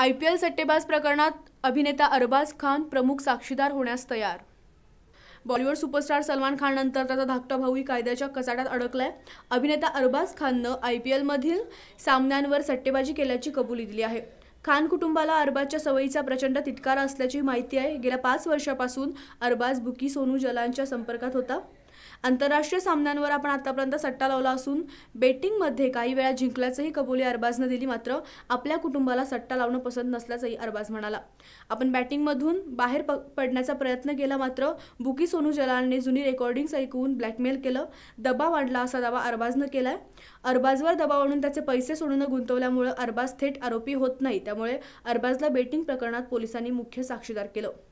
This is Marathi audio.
आय पी एल सट्टेबाज प्रकरणात अभिनेता अरबाज खान प्रमुख साक्षीदार होण्यास तयार बॉलिवूड सुपरस्टार सलमान खाननंतर त्याचा धाकटा भाऊही कायद्याच्या कचाट्यात अडकलाय अभिनेता अरबाज खाननं आय पी एलमधील सामन्यांवर सट्टेबाजी केल्याची कबुली दिली आहे खान कुटुंबाला अरबाजच्या सवयीचा प्रचंड तितकारा असल्याची माहिती आहे गेल्या पाच वर्षापासून अरबाज बुकी सोनू जलांच्या संपर्कात होता आंतरराष्ट्रीय सामन्यांवर आपण आतापर्यंत सट्टा लावला असून बेटिंगमध्ये काही वेळा जिंकल्याचंही कबुली अरबाजनं दिली मात्र आपल्या कुटुंबाला सट्टा लावणं पसंत नसल्याचंही अरबाज म्हणाला आपण बॅटिंगमधून बाहेर पडण्याचा प्रयत्न केला मात्र बुकी सोनू जलालने जुनी रेकॉर्डिंग्स ऐकवून ब्लॅकमेल केलं दबाव आणला असा दावा अरबाजनं केलाय अरबाजवर दबाव आणून त्याचे पैसे सोडून गुंतवल्यामुळे अरबाज थेट आरोपी होत नाही त्यामुळे अरबाजला बेटिंग प्रकरणात पोलिसांनी मुख्य साक्षीदार केलं